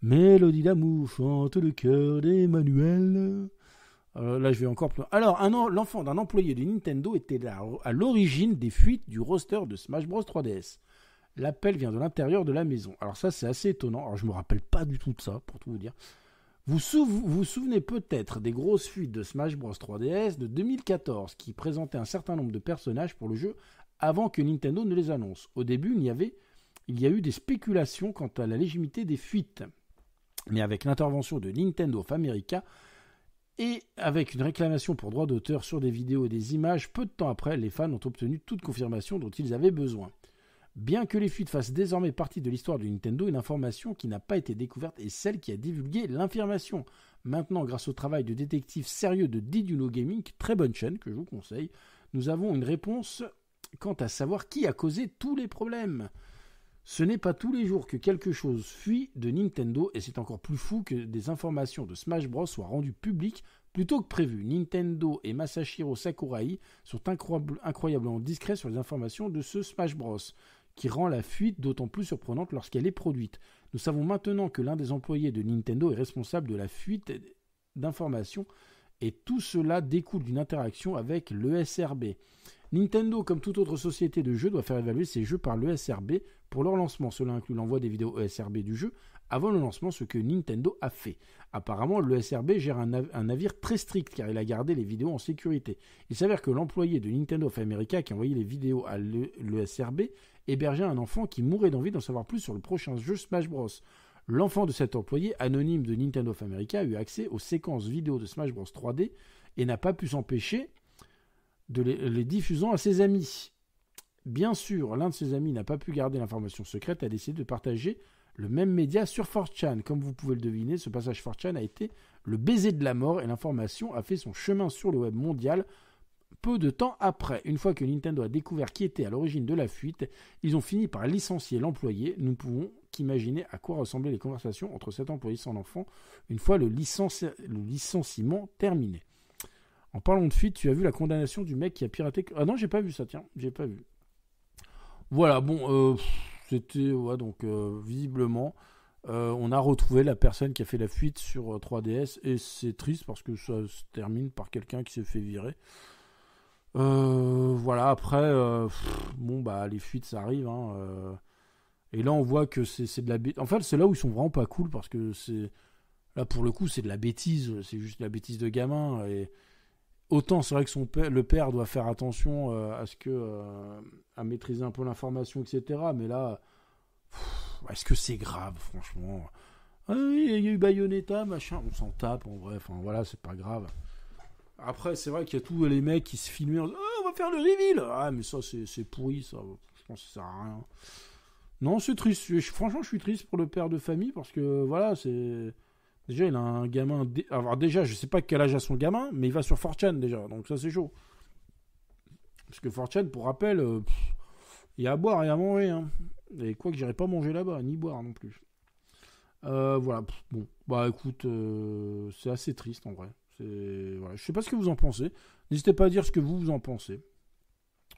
Mélodie d'amour chante le cœur d'Emmanuel. manuels. Euh, là, je vais encore plus. Alors, l'enfant d'un employé de Nintendo était à l'origine des fuites du roster de Smash Bros 3DS. L'appel vient de l'intérieur de la maison. Alors ça, c'est assez étonnant. Alors, je me rappelle pas du tout de ça, pour tout vous dire. Vous vous souvenez peut-être des grosses fuites de Smash Bros 3DS de 2014 qui présentaient un certain nombre de personnages pour le jeu avant que Nintendo ne les annonce. Au début, il y avait il y a eu des spéculations quant à la légitimité des fuites. Mais avec l'intervention de Nintendo of America et avec une réclamation pour droit d'auteur sur des vidéos et des images, peu de temps après, les fans ont obtenu toute confirmation dont ils avaient besoin. Bien que les fuites fassent désormais partie de l'histoire de Nintendo, une information qui n'a pas été découverte est celle qui a divulgué l'information. Maintenant, grâce au travail de détective sérieux de Did you Gaming, très bonne chaîne que je vous conseille, nous avons une réponse quant à savoir qui a causé tous les problèmes. Ce n'est pas tous les jours que quelque chose fuit de Nintendo et c'est encore plus fou que des informations de Smash Bros soient rendues publiques plutôt que prévues. Nintendo et Masashiro Sakurai sont incroyablement discrets sur les informations de ce Smash Bros qui rend la fuite d'autant plus surprenante lorsqu'elle est produite. Nous savons maintenant que l'un des employés de Nintendo est responsable de la fuite d'informations et tout cela découle d'une interaction avec l'ESRB. Nintendo, comme toute autre société de jeux, doit faire évaluer ses jeux par l'ESRB pour leur lancement. Cela inclut l'envoi des vidéos ESRB du jeu avant le lancement, ce que Nintendo a fait. Apparemment, l'ESRB gère un, un, navire très strict car il a gardé les vidéos en sécurité. Il s'avère que l'employé de Nintendo of America qui envoyait les vidéos à l'ESRB hébergeait un enfant qui mourait d'envie d'en savoir plus sur le prochain jeu Smash Bros. L'enfant de cet employé, anonyme de Nintendo of America, a eu accès aux séquences vidéo de Smash Bros 3D et n'a pas pu s'empêcher de les, diffusant à ses amis. Bien sûr, l'un de ses amis n'a pas pu garder l'information secrète, a décidé de partager le même média sur 4chan. Comme vous pouvez le deviner, ce passage 4 a été le baiser de la mort et l'information a fait son chemin sur le web mondial peu de temps après. Une fois que Nintendo a découvert qui était à l'origine de la fuite, ils ont fini par licencier l'employé. Nous ne pouvons qu'imaginer à quoi ressemblaient les conversations entre cet employé et son enfant une fois le licenciement terminé. En parlant de fuite, tu as vu la condamnation du mec qui a piraté. Ah non, j'ai pas vu ça, tiens, j'ai pas vu. Voilà, bon, euh, c'était. voilà, donc, euh, visiblement, euh, on a retrouvé la personne qui a fait la fuite sur 3DS et c'est triste parce que ça se termine par quelqu'un qui s'est fait virer. voilà, après, bon, bah, les fuites, ça arrive, hein, Et là, on voit que c'est de la En fait, c'est là où ils sont vraiment pas cool parce que c'est. Là, pour le coup, c'est de la bêtise. C'est juste de la bêtise de gamin. Et autant c'est vrai que son père, le père doit faire attention euh, à ce que euh, à maîtriser un peu l'information, etc. Mais là, est-ce que c'est grave, franchement ah oui, il y a eu Bayonetta, machin, on s'en tape, en bref, enfin, voilà, c'est pas grave. Après, c'est vrai qu'il y a tous les mecs qui se filment ah, on va faire le reveal Ah, mais ça, c'est pourri, ça, je pense que ça sert à rien. Non, c'est triste, franchement, je suis triste pour le père de famille parce que, voilà, c'est Déjà, il a un gamin. Alors, déjà, je sais pas quel âge a son gamin, mais il va sur Fortune déjà, donc ça c'est chaud. Parce que Fortune, pour rappel, euh, il y a à boire et à manger. Hein. Et quoi que j'irai pas manger là-bas, ni boire non plus. Euh, voilà, bon. Bah écoute, euh, c'est assez triste en vrai. Je Je sais pas ce que vous en pensez. N'hésitez pas à dire ce que vous, vous en pensez.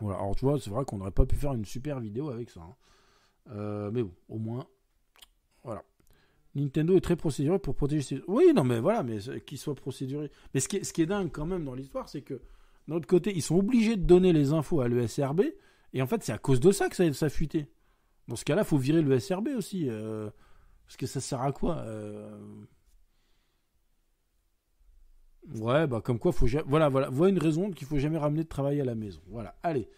Voilà, alors tu vois, c'est vrai qu'on n'aurait pas pu faire une super vidéo avec ça. Hein. mais bon, au moins, voilà. Nintendo est très procéduré pour protéger ses... Oui, non, mais voilà, mais qu'il soit procéduré. Mais ce qui, est, dingue quand même dans l'histoire, c'est que, d'un autre côté, ils sont obligés de donner les infos à l'ESRB, et en fait, c'est à cause de ça que ça, a fuité. Dans ce cas-là, il faut virer l'ESRB e aussi. Euh, parce que ça sert à quoi euh? Ouais, bah comme quoi, faut voilà, voilà, voilà une raison qu'il faut jamais ramener de travail à la maison. Voilà, allez.